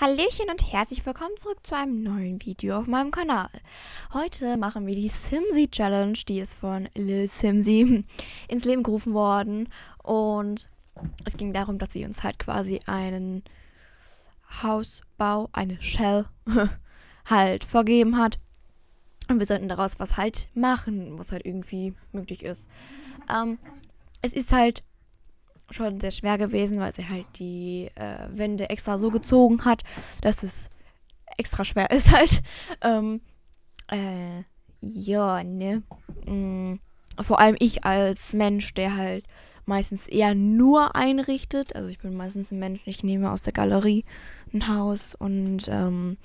Hallöchen und herzlich willkommen zurück zu einem neuen Video auf meinem Kanal. Heute machen wir die Simsy Challenge, die ist von Lil Simsy ins Leben gerufen worden und es ging darum, dass sie uns halt quasi einen Hausbau, eine Shell halt vorgeben hat und wir sollten daraus was halt machen, was halt irgendwie möglich ist. Ähm, es ist halt schon sehr schwer gewesen, weil sie halt die äh, Wände extra so gezogen hat, dass es extra schwer ist halt. Ähm, äh, ja, ne. Mhm. Vor allem ich als Mensch, der halt meistens eher nur einrichtet. Also ich bin meistens ein Mensch, ich nehme aus der Galerie ein Haus und ähm,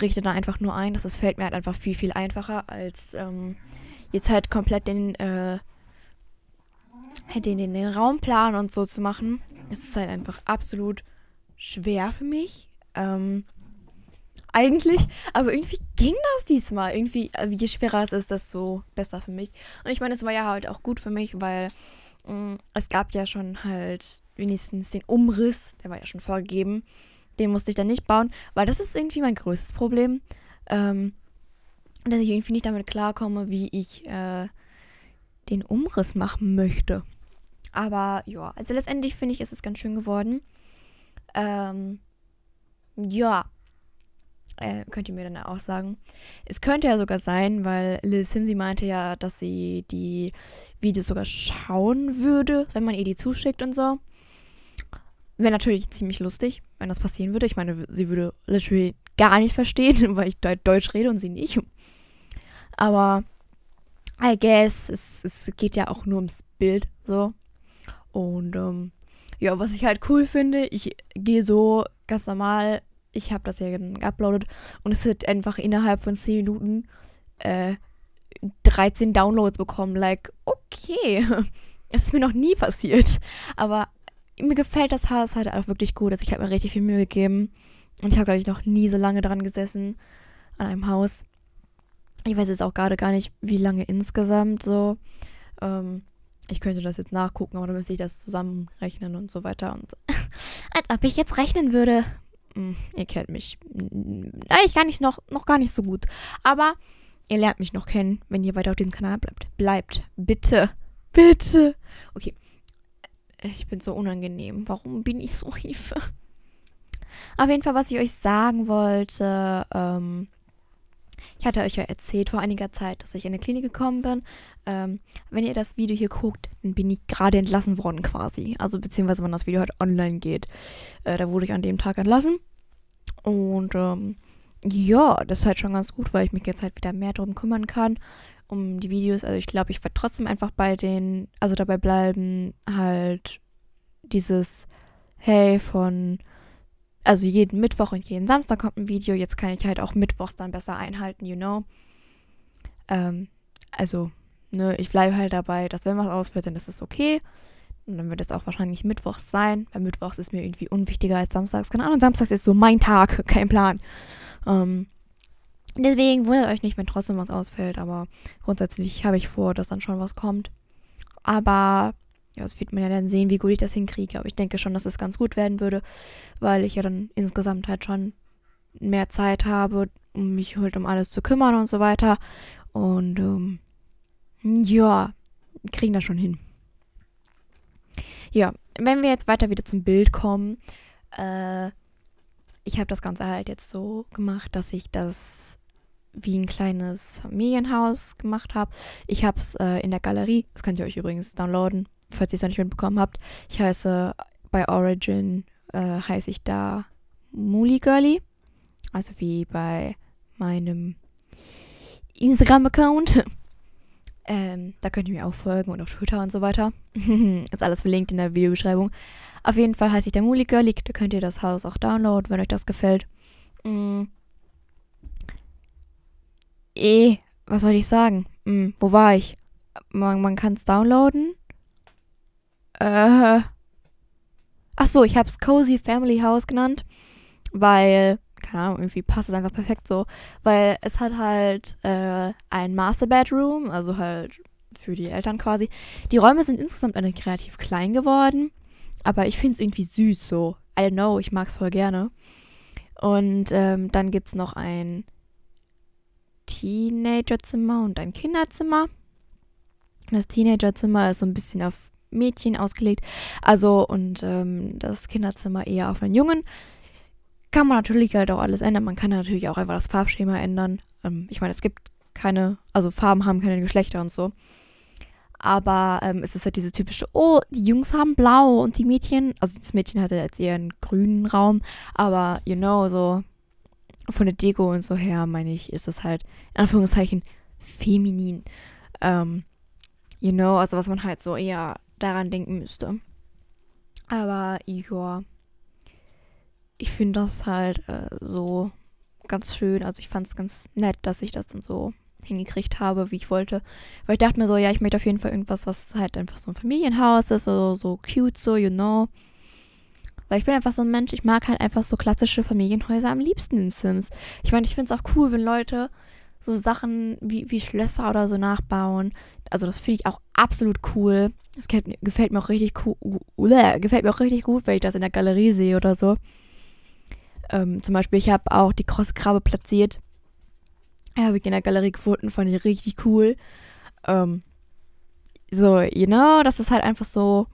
richte da einfach nur ein. Das, das fällt mir halt einfach viel, viel einfacher, als ähm, jetzt halt komplett den äh, Halt den in den Raumplan und so zu machen, ist es halt einfach absolut schwer für mich. Ähm, eigentlich, aber irgendwie ging das diesmal. Irgendwie, äh, je schwerer es ist, desto besser für mich. Und ich meine, es war ja halt auch gut für mich, weil mh, mm, es gab ja schon halt wenigstens den Umriss, der war ja schon vorgegeben. Den musste ich dann nicht bauen, weil das ist irgendwie mein größtes Problem. Ähm, dass ich irgendwie nicht damit klarkomme, wie ich äh, den Umriss machen möchte. Aber ja, also letztendlich finde ich, ist es ganz schön geworden. Ähm, ja. Äh, könnt ihr mir dann auch sagen. Es könnte ja sogar sein, weil Lil Simsi meinte ja, dass sie die Videos sogar schauen würde, wenn man ihr die zuschickt und so. Wäre natürlich ziemlich lustig, wenn das passieren würde. Ich meine, sie würde literally gar nicht verstehen, weil ich Deutsch rede und sie nicht. Aber I guess, es, es geht ja auch nur ums Bild so. Und ähm, ja, was ich halt cool finde, ich gehe so ganz normal, ich habe das ja geuploadet und es hat einfach innerhalb von 10 Minuten äh, 13 Downloads bekommen. Like, okay, das ist mir noch nie passiert. Aber mir gefällt das Haar halt auch wirklich gut. Also ich habe mir richtig viel Mühe gegeben und ich habe, glaube ich, noch nie so lange dran gesessen an einem Haus. Ich weiß jetzt auch gerade gar nicht, wie lange insgesamt so. Ähm, ich könnte das jetzt nachgucken, aber dann müsste ich das zusammenrechnen und so weiter. Und als ob ich jetzt rechnen würde. Hm, ihr kennt mich. Hm, eigentlich gar nicht noch, noch gar nicht so gut. Aber ihr lernt mich noch kennen, wenn ihr weiter auf diesem Kanal bleibt. Bleibt. Bitte. Bitte. Okay. Ich bin so unangenehm. Warum bin ich so Hilfe? Auf jeden Fall, was ich euch sagen wollte, ähm, ich hatte euch ja erzählt vor einiger Zeit, dass ich in eine Klinik gekommen bin. Ähm, wenn ihr das Video hier guckt, dann bin ich gerade entlassen worden quasi. Also beziehungsweise wenn das Video halt online geht. Äh, da wurde ich an dem Tag entlassen. Und ähm, ja, das ist halt schon ganz gut, weil ich mich jetzt halt wieder mehr darum kümmern kann. Um die Videos. Also ich glaube, ich werde trotzdem einfach bei den, also dabei bleiben, halt dieses Hey von also jeden Mittwoch und jeden Samstag kommt ein Video. Jetzt kann ich halt auch Mittwochs dann besser einhalten, you know. Ähm, also, ne, ich bleibe halt dabei, dass wenn was ausfällt, dann ist es okay. Und dann wird es auch wahrscheinlich Mittwochs sein, weil Mittwochs ist mir irgendwie unwichtiger als Samstags. Keine Ahnung, Samstags ist so mein Tag, kein Plan. Ähm, deswegen wundert euch nicht, wenn trotzdem was ausfällt, aber grundsätzlich habe ich vor, dass dann schon was kommt. Aber ja, das wird man ja dann sehen, wie gut ich das hinkriege. Aber ich denke schon, dass es ganz gut werden würde, weil ich ja dann insgesamt halt schon mehr Zeit habe, um mich halt um alles zu kümmern und so weiter. Und ähm, ja, kriegen das schon hin. Ja, wenn wir jetzt weiter wieder zum Bild kommen, äh, ich habe das Ganze halt jetzt so gemacht, dass ich das wie ein kleines Familienhaus gemacht habe. Ich habe es äh, in der Galerie, das könnt ihr euch übrigens downloaden, falls ihr es noch nicht mitbekommen habt, ich heiße bei Origin, äh, heiße ich da Muli Girly. Also wie bei meinem Instagram-Account. Ähm, da könnt ihr mir auch folgen und auf Twitter und so weiter. ist alles verlinkt in der Videobeschreibung. Auf jeden Fall heiße ich der Muli Girly. Da könnt ihr das Haus auch downloaden, wenn euch das gefällt. Mm. Eh, was wollte ich sagen? Mm, wo war ich? Man, man kann es downloaden. Äh. Ach so, ich hab's Cozy Family House genannt, weil keine Ahnung, irgendwie passt es einfach perfekt so, weil es hat halt äh, ein Master Bedroom, also halt für die Eltern quasi. Die Räume sind insgesamt relativ klein geworden, aber ich finde es irgendwie süß so. I don't know, ich mag es voll gerne. Und ähm, dann gibt es noch ein Teenagerzimmer und ein Kinderzimmer. Das Teenagerzimmer ist so ein bisschen auf Mädchen ausgelegt. Also, und ähm, das Kinderzimmer eher auf einen Jungen. Kann man natürlich halt auch alles ändern. Man kann natürlich auch einfach das Farbschema ändern. Ähm, ich meine, es gibt keine, also Farben haben keine Geschlechter und so. Aber ähm, es ist halt diese typische, oh, die Jungs haben blau und die Mädchen, also das Mädchen hatte jetzt eher einen grünen Raum, aber you know, so von der Deko und so her, meine ich, ist das halt in Anführungszeichen feminin. Ähm, you know, also was man halt so eher daran denken müsste. Aber ja, ich finde das halt äh, so ganz schön. Also ich fand es ganz nett, dass ich das dann so hingekriegt habe, wie ich wollte. Weil ich dachte mir so, ja, ich möchte auf jeden Fall irgendwas, was halt einfach so ein Familienhaus ist, so, so cute, so, you know. Weil ich bin einfach so ein Mensch, ich mag halt einfach so klassische Familienhäuser am liebsten in Sims. Ich meine, ich finde es auch cool, wenn Leute so Sachen wie, wie Schlösser oder so nachbauen. Also das finde ich auch absolut cool. Das gefällt, gefällt mir auch richtig cool, gefällt mir auch richtig gut, wenn ich das in der Galerie sehe oder so. Ähm, zum Beispiel, ich habe auch die Krosskrabbe platziert. Ja, habe ich in der Galerie gefunden, fand ich richtig cool. Ähm, so, you know, das ist halt einfach so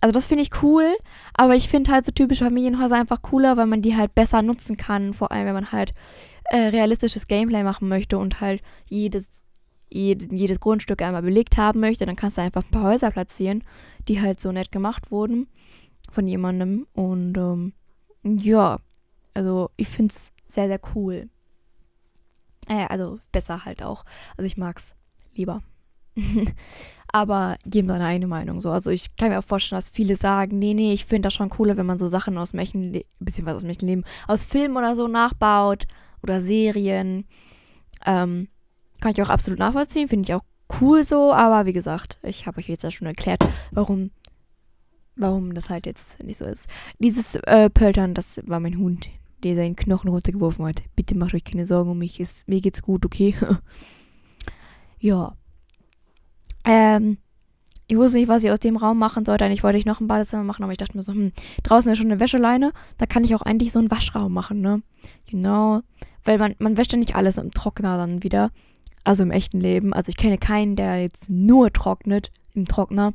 also das finde ich cool, aber ich finde halt so typische Familienhäuser einfach cooler, weil man die halt besser nutzen kann, vor allem wenn man halt äh, realistisches Gameplay machen möchte und halt jedes, jed jedes Grundstück einmal belegt haben möchte, dann kannst du einfach ein paar Häuser platzieren, die halt so nett gemacht wurden von jemandem. Und ähm, ja, also ich finde es sehr, sehr cool. Äh, also besser halt auch. Also ich mag es lieber. aber geben deine eigene Meinung so. Also ich kann mir auch vorstellen, dass viele sagen, nee, nee, ich finde das schon cooler, wenn man so Sachen aus Märchenleben, beziehungsweise aus Märchenleben, aus Filmen oder so nachbaut oder Serien. Ähm, kann ich auch absolut nachvollziehen, finde ich auch cool so, aber wie gesagt, ich habe euch jetzt ja schon erklärt, warum warum das halt jetzt nicht so ist. Dieses äh, Pöltern, das war mein Hund, der seinen Knochen runtergeworfen hat. Bitte macht euch keine Sorgen um mich, ist, mir geht's gut, okay? ja. Ähm, ich wusste nicht, was ich aus dem Raum machen sollte. Eigentlich wollte ich noch ein Badezimmer machen, aber ich dachte mir so, hm, draußen ist schon eine Wäscheleine, da kann ich auch eigentlich so einen Waschraum machen, ne? You genau. know? Weil man, man wäscht ja nicht alles im Trockner dann wieder. Also im echten Leben. Also ich kenne keinen, der jetzt nur trocknet im Trockner.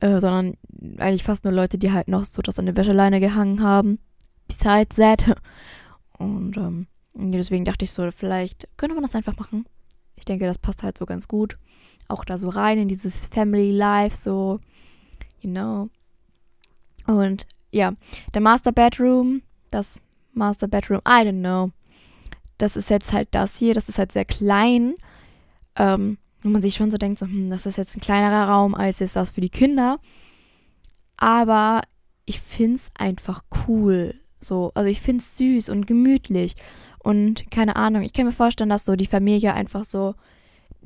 Äh, sondern eigentlich fast nur Leute, die halt noch so das an der Wäscheleine gehangen haben. Besides that. Und ähm, deswegen dachte ich so, vielleicht könnte man das einfach machen. Ich denke, das passt halt so ganz gut auch da so rein in dieses Family Life, so, you know. Und ja, der Master Bedroom, das Master Bedroom, I don't know. Das ist jetzt halt das hier, das ist halt sehr klein. Ähm, und man sich schon so denkt, so, hm, das ist jetzt ein kleinerer Raum als jetzt das für die Kinder. Aber ich finde es einfach cool. So, also ich finde es süß und gemütlich. Und keine Ahnung, ich kann mir vorstellen, dass so die Familie einfach so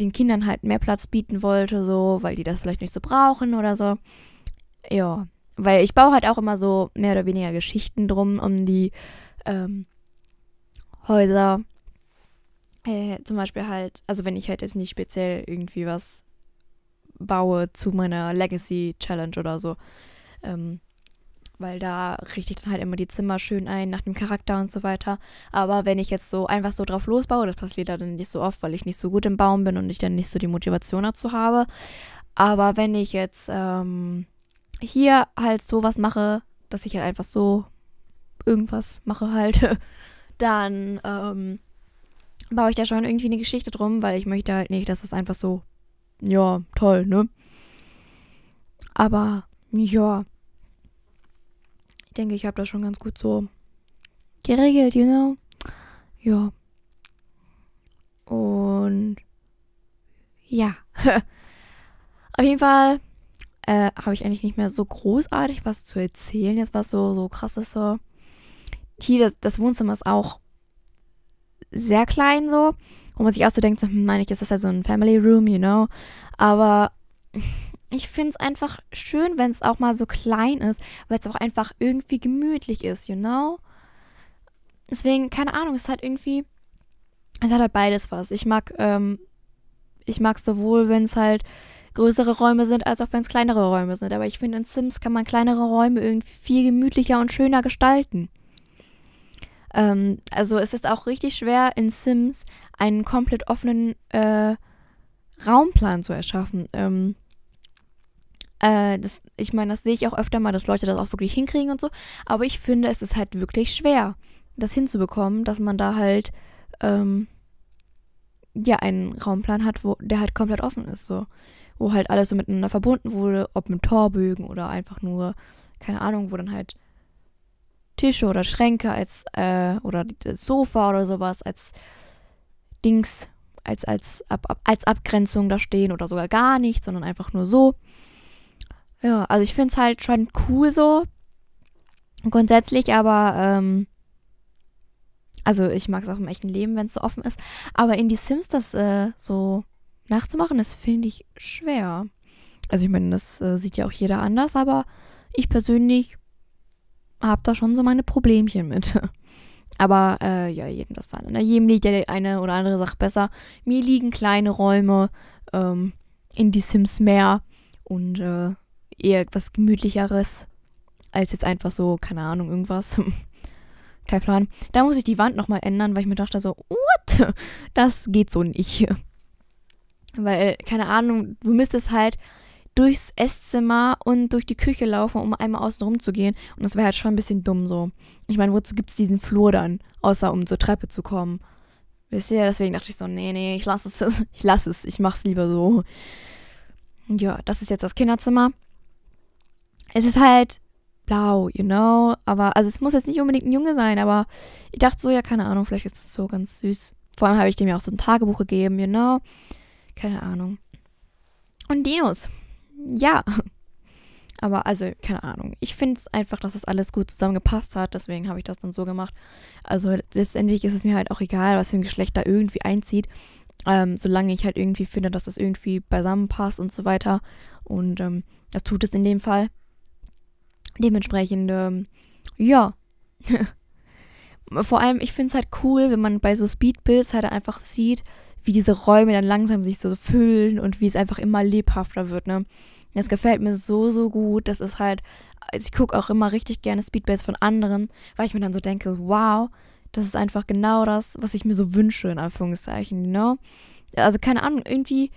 den Kindern halt mehr Platz bieten wollte, so, weil die das vielleicht nicht so brauchen oder so. Ja, weil ich baue halt auch immer so mehr oder weniger Geschichten drum, um die ähm, Häuser. Äh, zum Beispiel halt, also wenn ich halt jetzt nicht speziell irgendwie was baue zu meiner Legacy Challenge oder so, ähm, weil da richte ich dann halt immer die Zimmer schön ein nach dem Charakter und so weiter. Aber wenn ich jetzt so einfach so drauf losbaue, das passiert dann nicht so oft, weil ich nicht so gut im Baum bin und ich dann nicht so die Motivation dazu habe. Aber wenn ich jetzt ähm, hier halt sowas mache, dass ich halt einfach so irgendwas mache halt, dann ähm, baue ich da schon irgendwie eine Geschichte drum, weil ich möchte halt nicht, dass das einfach so, ja, toll, ne? Aber ja, ich denke, ich habe das schon ganz gut so geregelt, you know? Ja. Und ja. Auf jeden Fall äh, habe ich eigentlich nicht mehr so großartig was zu erzählen. Jetzt was so, so krass ist so. Hier, das, das Wohnzimmer ist auch sehr klein so. Und man sich auch so denkt, so, meine hm, ich, ist das ja so ein Family Room, you know? Aber ich finde es einfach schön, wenn es auch mal so klein ist, weil es auch einfach irgendwie gemütlich ist, you know? Deswegen, keine Ahnung, es hat irgendwie, es hat halt beides was. Ich mag, ähm, ich mag sowohl, wenn es halt größere Räume sind, als auch wenn es kleinere Räume sind. Aber ich finde, in Sims kann man kleinere Räume irgendwie viel gemütlicher und schöner gestalten. Ähm, also es ist auch richtig schwer, in Sims einen komplett offenen äh, Raumplan zu erschaffen. Ähm, äh, das, ich meine, das sehe ich auch öfter mal, dass Leute das auch wirklich hinkriegen und so. Aber ich finde, es ist halt wirklich schwer, das hinzubekommen, dass man da halt ähm, ja einen Raumplan hat, wo der halt komplett offen ist, so wo halt alles so miteinander verbunden wurde, ob mit Torbögen oder einfach nur keine Ahnung, wo dann halt Tische oder Schränke als äh, oder Sofa oder sowas als Dings als als, ab, ab, als Abgrenzung da stehen oder sogar gar nicht, sondern einfach nur so. Ja, also ich finde es halt schon cool so. Grundsätzlich aber, ähm, also ich mag es auch im echten Leben, wenn es so offen ist. Aber in die Sims das äh, so nachzumachen, das finde ich schwer. Also ich meine, das äh, sieht ja auch jeder anders, aber ich persönlich habe da schon so meine Problemchen mit. Aber äh, ja, jedem das seine. Ne? Jedem liegt ja eine oder andere Sache besser. Mir liegen kleine Räume ähm, in die Sims mehr. Und äh, eher was gemütlicheres als jetzt einfach so, keine Ahnung, irgendwas. Kein Plan. Da muss ich die Wand nochmal ändern, weil ich mir dachte so, what? Das geht so nicht. Weil, keine Ahnung, du müsstest halt durchs Esszimmer und durch die Küche laufen, um einmal außen rum zu gehen. Und das wäre halt schon ein bisschen dumm so. Ich meine, wozu gibt es diesen Flur dann, außer um zur Treppe zu kommen? Wisst ihr, deswegen dachte ich so, nee, nee, ich lasse es, ich lasse es, ich mach's lieber so. Ja, das ist jetzt das Kinderzimmer es ist halt blau, you know. Aber, also es muss jetzt nicht unbedingt ein Junge sein, aber ich dachte so, ja, keine Ahnung, vielleicht ist das so ganz süß. Vor allem habe ich dem ja auch so ein Tagebuch gegeben, you know. Keine Ahnung. Und Dinos. Ja. Aber also, keine Ahnung. Ich finde es einfach, dass das alles gut zusammengepasst hat. Deswegen habe ich das dann so gemacht. Also letztendlich ist es mir halt auch egal, was für ein Geschlecht da irgendwie einzieht. Ähm, solange ich halt irgendwie finde, dass das irgendwie beisammenpasst und so weiter. Und ähm, das tut es in dem Fall. Dementsprechend, ähm, ja. Vor allem, ich finde es halt cool, wenn man bei so Speedbills halt einfach sieht, wie diese Räume dann langsam sich so füllen und wie es einfach immer lebhafter wird, ne? Das gefällt mir so, so gut. Das ist halt, also ich gucke auch immer richtig gerne Speedbills von anderen, weil ich mir dann so denke, wow, das ist einfach genau das, was ich mir so wünsche, in Anführungszeichen, you know? Also keine Ahnung, irgendwie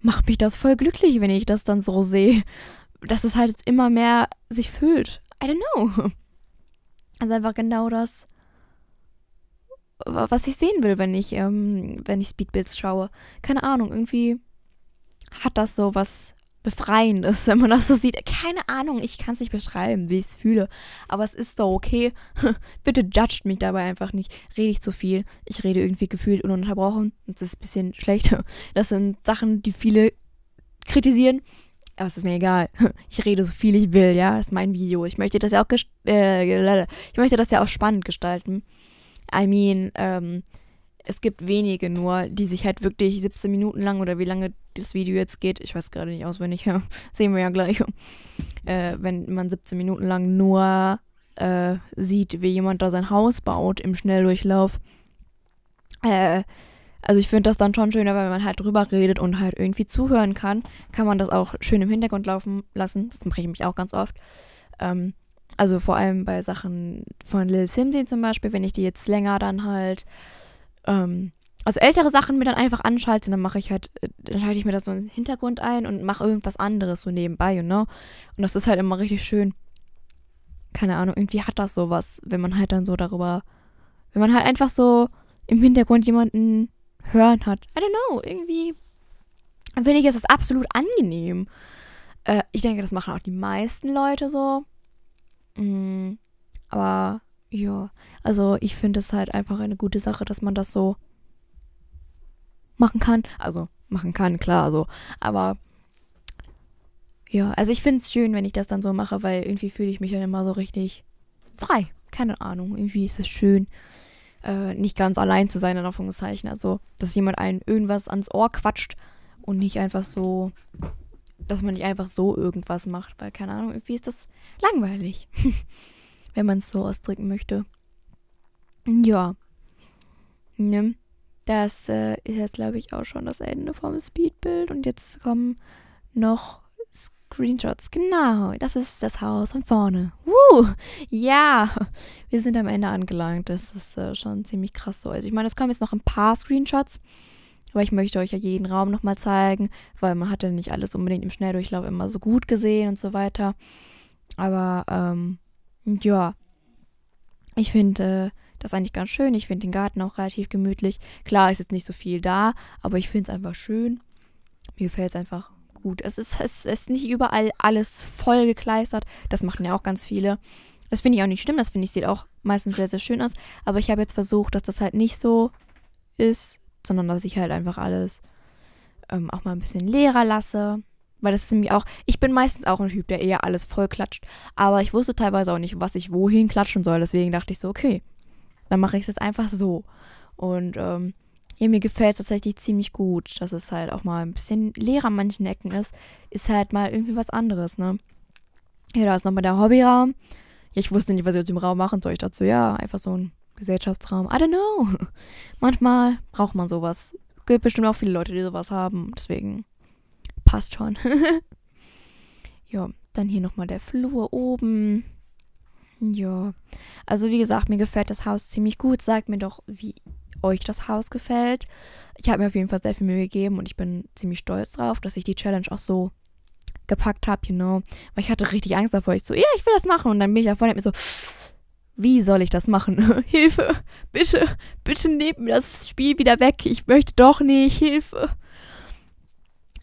macht mich das voll glücklich, wenn ich das dann so sehe dass es halt immer mehr sich fühlt. I don't know. Also einfach genau das, was ich sehen will, wenn ich, ähm, wenn ich Speedbills schaue. Keine Ahnung, irgendwie hat das so was Befreiendes, wenn man das so sieht. Keine Ahnung, ich kann es nicht beschreiben, wie ich es fühle. Aber es ist doch okay. Bitte judgt mich dabei einfach nicht. Rede ich zu viel. Ich rede irgendwie gefühlt ununterbrochen. Das ist ein bisschen schlecht. Das sind Sachen, die viele kritisieren aber es ist mir egal. Ich rede so viel ich will, ja. Das ist mein Video. Ich möchte das ja auch äh, ich möchte das ja auch spannend gestalten. I mean, ähm, es gibt wenige nur, die sich halt wirklich 17 Minuten lang oder wie lange das Video jetzt geht, ich weiß gerade nicht auswendig, ja. sehen wir ja gleich, äh, wenn man 17 Minuten lang nur äh, sieht, wie jemand da sein Haus baut im Schnelldurchlauf, äh, also ich finde das dann schon schöner, wenn man halt drüber redet und halt irgendwie zuhören kann, kann man das auch schön im Hintergrund laufen lassen. Das mache ich mich auch ganz oft. Ähm, also vor allem bei Sachen von Lil Simsy zum Beispiel, wenn ich die jetzt länger dann halt, ähm, also ältere Sachen mir dann einfach anschalte, dann mache ich halt, äh, dann schalte ich mir das so im Hintergrund ein und mache irgendwas anderes so nebenbei, you know. Und das ist halt immer richtig schön. Keine Ahnung, irgendwie hat das sowas, wenn man halt dann so darüber, wenn man halt einfach so im Hintergrund jemanden Hören hat. I don't know, irgendwie finde ich, es absolut angenehm. Äh, ich denke, das machen auch die meisten Leute so. Mm, aber ja, also ich finde es halt einfach eine gute Sache, dass man das so machen kann. Also machen kann, klar, so. Aber ja, also ich finde es schön, wenn ich das dann so mache, weil irgendwie fühle ich mich dann immer so richtig frei. Keine Ahnung, irgendwie ist es schön äh, nicht ganz allein zu sein, in Anführungszeichen. Also, dass jemand einen irgendwas ans Ohr quatscht und nicht einfach so, dass man nicht einfach so irgendwas macht, weil keine Ahnung, irgendwie ist das langweilig, wenn man es so ausdrücken möchte. Ja. Ne? Das äh, ist jetzt, glaube ich, auch schon das Ende vom Speedbild und jetzt kommen noch Screenshots. Genau, das ist das Haus von vorne. Woo! Ja, wir sind am Ende angelangt. Das ist äh, schon ziemlich krass so. Also ich meine, es kommen jetzt noch ein paar Screenshots. Aber ich möchte euch ja jeden Raum nochmal zeigen, weil man hat ja nicht alles unbedingt im Schnelldurchlauf immer so gut gesehen und so weiter. Aber ähm, ja, ich finde äh, das eigentlich ganz schön. Ich finde den Garten auch relativ gemütlich. Klar ist jetzt nicht so viel da, aber ich finde es einfach schön. Mir gefällt es einfach gut. Es ist, es ist nicht überall alles voll gekleistert. Das machen ja auch ganz viele. Das finde ich auch nicht schlimm. Das finde ich, sieht auch meistens sehr, sehr schön aus. Aber ich habe jetzt versucht, dass das halt nicht so ist, sondern dass ich halt einfach alles ähm, auch mal ein bisschen leerer lasse. Weil das ist nämlich auch, ich bin meistens auch ein Typ, der eher alles voll klatscht. Aber ich wusste teilweise auch nicht, was ich wohin klatschen soll. Deswegen dachte ich so, okay, dann mache ich es jetzt einfach so. Und ähm, ja, mir gefällt es tatsächlich ziemlich gut, dass es halt auch mal ein bisschen leer an manchen Ecken ist. Ist halt mal irgendwie was anderes, ne? Ja, da ist nochmal der Hobbyraum. Ja, ich wusste nicht, was ich aus dem Raum machen soll. Ich dachte so, ja, einfach so ein Gesellschaftsraum. I don't know. Manchmal braucht man sowas. Es gibt bestimmt auch viele Leute, die sowas haben. Deswegen passt schon. ja, dann hier nochmal der Flur oben. Ja. Also wie gesagt, mir gefällt das Haus ziemlich gut. Sagt mir doch, wie euch das Haus gefällt. Ich habe mir auf jeden Fall sehr viel Mühe gegeben und ich bin ziemlich stolz drauf, dass ich die Challenge auch so gepackt habe, you know. Weil ich hatte richtig Angst davor. Ich so, ja, ich will das machen. Und dann bin ich da vorne und mir so, wie soll ich das machen? Hilfe, bitte, bitte nehmt mir das Spiel wieder weg. Ich möchte doch nicht, Hilfe.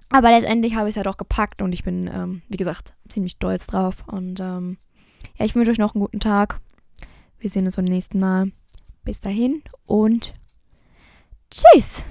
Aber letztendlich habe ich es ja halt doch gepackt und ich bin, ähm, wie gesagt, ziemlich stolz drauf. Und ähm, ja, ich wünsche euch noch einen guten Tag. Wir sehen uns beim nächsten Mal. Bis dahin und Tschüss!